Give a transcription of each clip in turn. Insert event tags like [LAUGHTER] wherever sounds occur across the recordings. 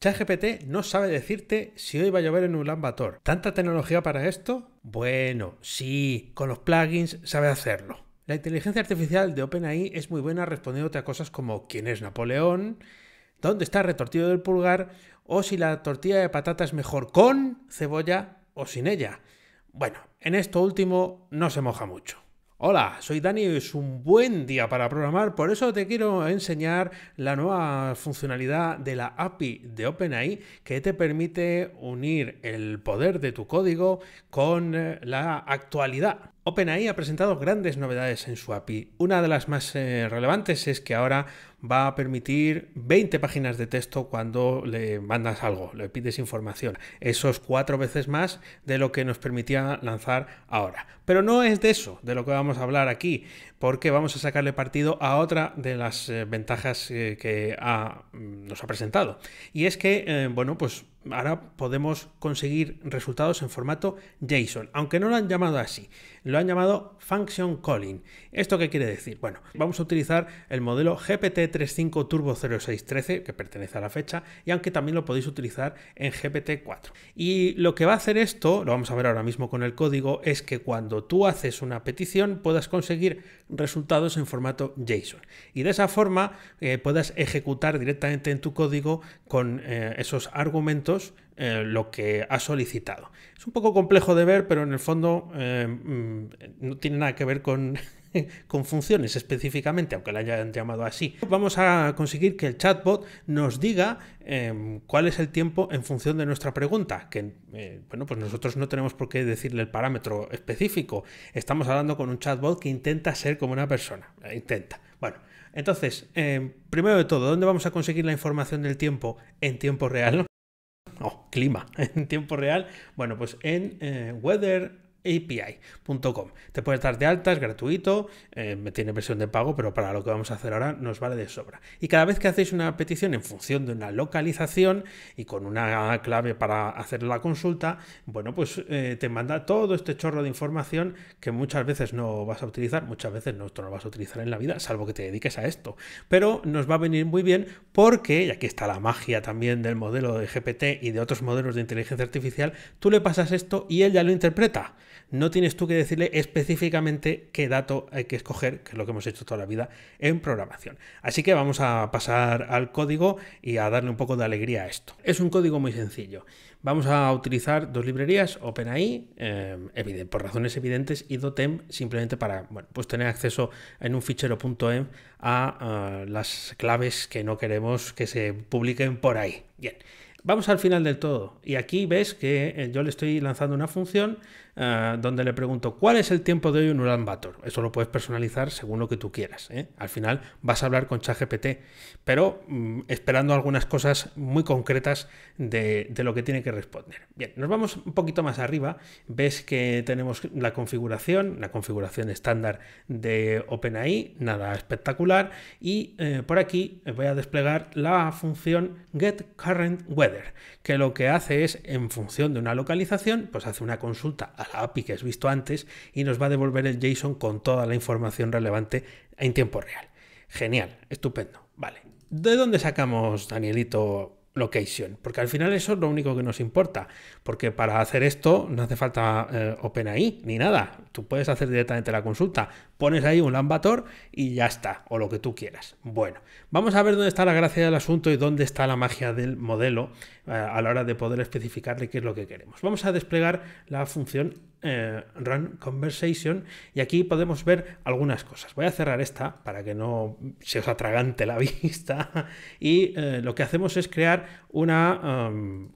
ChatGPT no sabe decirte si hoy va a llover en Ulan Bator. ¿Tanta tecnología para esto? Bueno, sí, con los plugins sabe hacerlo. La inteligencia artificial de OpenAI es muy buena respondiéndote a cosas como ¿quién es Napoleón? ¿Dónde está el del pulgar? ¿O si la tortilla de patata es mejor con cebolla o sin ella? Bueno, en esto último no se moja mucho. Hola, soy Dani y es un buen día para programar, por eso te quiero enseñar la nueva funcionalidad de la API de OpenAI que te permite unir el poder de tu código con eh, la actualidad OpenAI ha presentado grandes novedades en su API. Una de las más eh, relevantes es que ahora va a permitir 20 páginas de texto cuando le mandas algo, le pides información. Eso es cuatro veces más de lo que nos permitía lanzar ahora. Pero no es de eso de lo que vamos a hablar aquí, porque vamos a sacarle partido a otra de las eh, ventajas eh, que mm, nos ha presentado. Y es que, bueno, pues ahora podemos conseguir resultados en formato JSON, aunque no lo han llamado así, lo han llamado Function Calling. ¿Esto qué quiere decir? Bueno, vamos a utilizar el modelo GPT-35 Turbo 0613, que pertenece a la fecha, y aunque también lo podéis utilizar en GPT-4. Y lo que va a hacer esto, lo vamos a ver ahora mismo con el código, es que cuando tú haces una petición puedas conseguir resultados en formato JSON. Y de esa forma eh, puedas ejecutar directamente en tu código con eh, esos argumentos eh, lo que ha solicitado. Es un poco complejo de ver, pero en el fondo eh, mm, no tiene nada que ver [LAUGHS] con, funciones específicamente, aunque la hayan llamado así. Vamos a conseguir que el chatbot nos diga eh, cuál es el tiempo en función de nuestra pregunta, que bueno, pues nosotros no tenemos por qué decirle el parámetro específico. Estamos hablando con un chatbot que intenta ser como una persona, intenta. Bueno, entonces, primero de todo, ¿dónde vamos a conseguir la información del tiempo en tiempo real? clima [LAUGHS] en tiempo real. Bueno, pues en eh, Weather API.com. Te puedes dar de alta, es gratuito, eh, tiene versión de pago, pero para lo que vamos a hacer ahora nos vale de sobra. Y cada vez que hacéis una petición en función de una localización y con una clave para hacer la consulta, bueno, pues eh, te manda todo este chorro de información que muchas veces no vas a utilizar, muchas veces no, esto no lo vas a utilizar en la vida, salvo que te dediques a esto. Pero nos va a venir muy bien porque, y aquí está la magia también del modelo de GPT y de otros modelos de inteligencia artificial, tú le pasas esto y él ya lo interpreta no tienes tú que decirle específicamente qué dato hay que escoger, que es lo que hemos hecho toda la vida en programación. Así que vamos a pasar al código y a darle un poco de alegría a esto. Es un código muy sencillo. Vamos a utilizar dos librerías, OpenAI, eh, por razones evidentes, y Dotem, simplemente para pues tener acceso en un fichero.em a eh, las claves que no queremos que se publiquen por ahí. Bien, Vamos al final del todo. Y aquí ves que eh, yo le estoy lanzando una función eh, donde le pregunto cuál es el tiempo de hoy en Ulan Bator. Eso lo puedes personalizar según lo que tú quieras. ¿eh? Al final vas a hablar con ChatGPT, pero mm, esperando algunas cosas muy concretas de, lo que tiene que responder. Bien, nos vamos un poquito más arriba. Ves que tenemos la configuración, la configuración estándar de OpenAI, nada espectacular. Y por aquí voy a desplegar la función getCurrentWeather que lo que hace es, en función de una localización, pues hace una consulta a la API que has visto antes y nos va a devolver el JSON con toda la información relevante en tiempo real. Genial, estupendo. Vale. ¿De dónde sacamos, Danielito, location? Porque al final eso es lo único que nos importa. Porque para hacer esto no hace falta eh, OpenAI ni nada. Tú puedes hacer directamente la consulta. Pones ahí un Lambator y ya está, o lo que tú quieras. Bueno, vamos a ver dónde está la gracia del asunto y dónde está la magia del modelo eh, a la hora de poder especificarle qué es lo que queremos. Vamos a desplegar la función RunConversation eh, Run Conversation y aquí podemos ver algunas cosas. Voy a cerrar esta para que no se os atragante la [LAUGHS] vista y lo que hacemos es crear una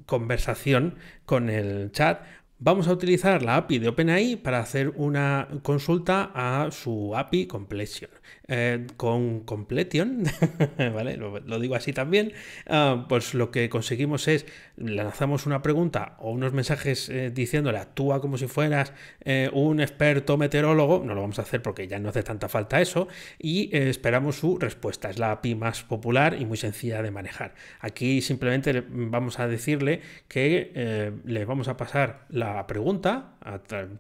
conversación con con el chat Vamos a utilizar la API de OpenAI para hacer una consulta a su API Completion. Eh, con Completion, [LAUGHS] ¿vale? Lo, digo así también, ah, pues lo que conseguimos es, lanzamos una pregunta o unos mensajes eh, diciéndole, actúa como si fueras eh, un experto meteorólogo, no lo vamos a hacer porque ya no hace tanta falta eso, y esperamos su respuesta. Es la API más popular y muy sencilla de manejar. Aquí simplemente vamos a decirle que le vamos a pasar la pregunta,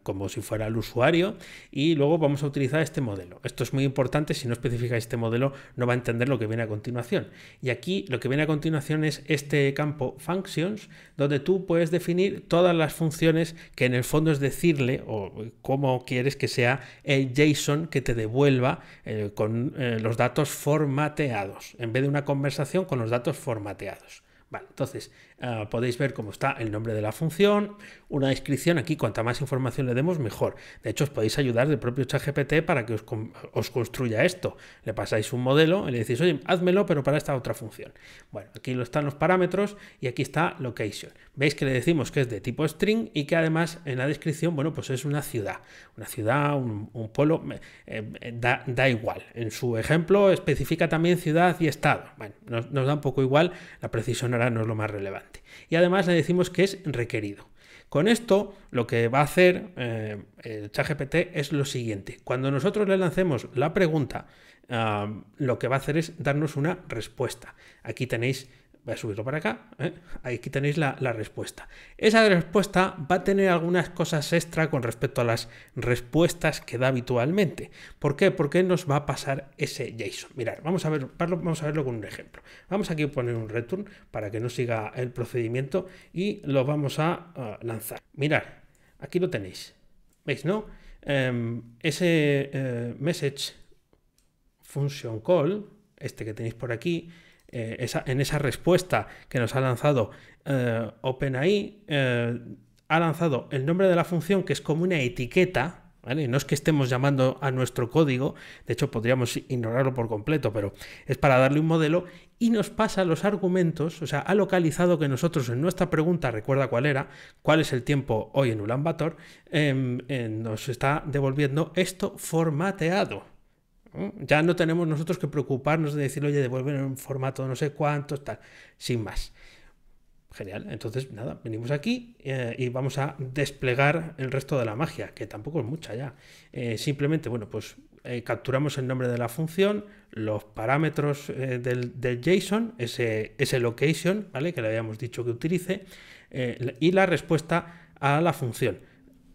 como si fuera el usuario, y luego vamos a utilizar este modelo. Esto es muy importante, si no especifica este modelo no va a entender lo que viene a continuación. Y aquí lo que viene a continuación es este campo functions, donde tú puedes definir todas las funciones que en el fondo es decirle o cómo quieres que sea el JSON que te devuelva eh, con eh, los datos formateados, en vez de una conversación con los datos formateados. Vale, entonces Ah, podéis ver cómo está el nombre de la función, una descripción aquí, cuanta más información le demos, mejor. De hecho, os podéis ayudar del propio ChatGPT para que os, construya esto. Le pasáis un modelo y le decís, oye, házmelo, pero para esta otra función. Bueno, aquí están los parámetros y aquí está location. Veis que le decimos que es de tipo string y que además en la descripción, bueno, pues es una ciudad. Una ciudad, un, pueblo, eh, eh, da, igual. En su ejemplo especifica también ciudad y estado. Bueno, nos, nos da un poco igual, la precisión ahora no es lo más relevante. Y además le decimos que es requerido. Con esto lo que va a hacer eh, el ChatGPT es lo siguiente. Cuando nosotros le lancemos la pregunta, ah, lo que va a hacer es darnos una respuesta. Aquí tenéis voy a subirlo para acá, ¿eh? aquí tenéis la, respuesta. Esa respuesta va a tener algunas cosas extra con respecto a las respuestas que da habitualmente. ¿Por qué? Porque nos va a pasar ese JSON. Mirar, vamos a, ver, vamos a verlo con un ejemplo. Vamos aquí a poner un return para que no siga el procedimiento y lo vamos a lanzar. Mirar, aquí lo tenéis. ¿Veis, no? Em, ese eh, message function call, este que tenéis por aquí, eh, en esa respuesta que nos ha lanzado eh, OpenAI, eh, ha lanzado el nombre de la función que es como una etiqueta. No es que estemos llamando a nuestro código, de hecho podríamos ignorarlo por completo, pero es para darle un modelo y nos pasa los argumentos, o sea, ha localizado que nosotros en nuestra pregunta, recuerda cuál era, cuál es el tiempo hoy en Ulan Bator, em, nos está devolviendo esto formateado. Ya no tenemos nosotros que preocuparnos de decir, oye, devuelven en formato no sé cuánto, tal, sin más. Genial, entonces nada, venimos aquí eh, y vamos a desplegar el resto de la magia, que tampoco es mucha ya. Eh, simplemente, bueno, pues eh, capturamos el nombre de la función, los parámetros del, JSON, ese, location, ¿vale? Que le habíamos dicho que utilice, y la respuesta a la función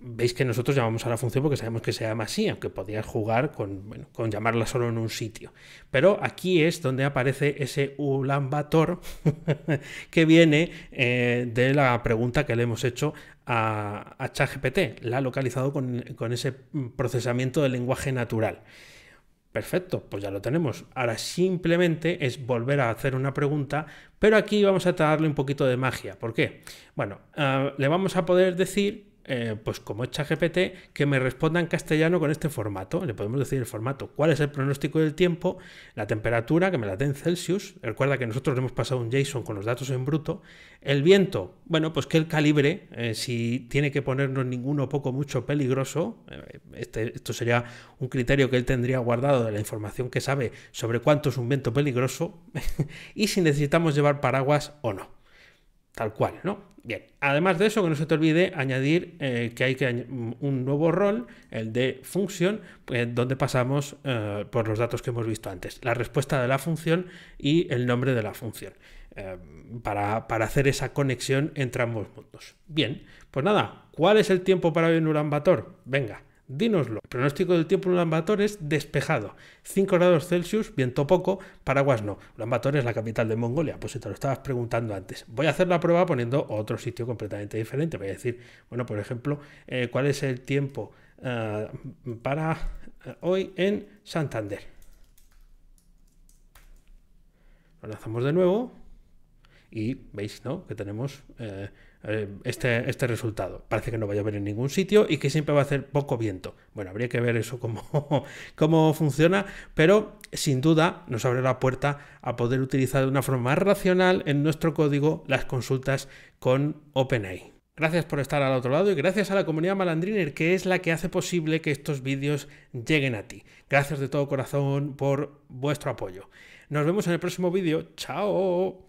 veis que nosotros llamamos a la función porque sabemos que se llama así, aunque podías jugar con, llamarla solo en un sitio. Pero aquí es donde aparece ese Ulambator [LAUGHS] que viene eh, de la pregunta que le hemos hecho a, a ChatGPT. La ha localizado con, ese procesamiento del lenguaje natural. Perfecto, pues ya lo tenemos. Ahora simplemente es volver a hacer una pregunta, pero aquí vamos a darle un poquito de magia. ¿Por qué? Bueno, ah, le vamos a poder decir eh, pues como hecha GPT, que me responda en castellano con este formato. Le podemos decir el formato, cuál es el pronóstico del tiempo, la temperatura, que me la dé en Celsius. Recuerda que nosotros le hemos pasado un JSON con los datos en bruto. El viento, bueno, pues que el calibre, eh, si tiene que ponernos ninguno poco mucho peligroso, eh, este, esto sería un criterio que él tendría guardado de la información que sabe sobre cuánto es un viento peligroso [LAUGHS] y si necesitamos llevar paraguas o no tal cual, ¿no? Bien, además de eso, que no se te olvide añadir eh, que hay que un nuevo rol, el de función, pues, donde pasamos eh, por los datos que hemos visto antes, la respuesta de la función y el nombre de la función, eh, para, hacer esa conexión entre ambos mundos. Bien, pues nada, ¿cuál es el tiempo para hoy en Venga, Dínoslo. El pronóstico del tiempo en Ulaanbaatar es despejado. 5 grados Celsius, viento poco, paraguas no. Ulaanbaatar es la capital de Mongolia, pues si te lo estabas preguntando antes. Voy a hacer la prueba poniendo otro sitio completamente diferente. Voy a decir, bueno, por ejemplo, eh, ¿cuál es el tiempo eh, para eh, hoy en Santander? Lo lanzamos de nuevo y veis ¿no? que tenemos eh, eh, este, este resultado. Parece que no va a llover en ningún sitio y que siempre va a hacer poco viento. Bueno, habría que ver eso cómo, [LAUGHS] cómo funciona, pero sin duda nos abre la puerta a poder utilizar de una forma más racional en nuestro código las consultas con OpenAI. Gracias por estar al otro lado y gracias a la comunidad Malandriner que es la que hace posible que estos vídeos lleguen a ti. Gracias de todo corazón por vuestro apoyo. Nos vemos en el próximo vídeo. ¡Chao!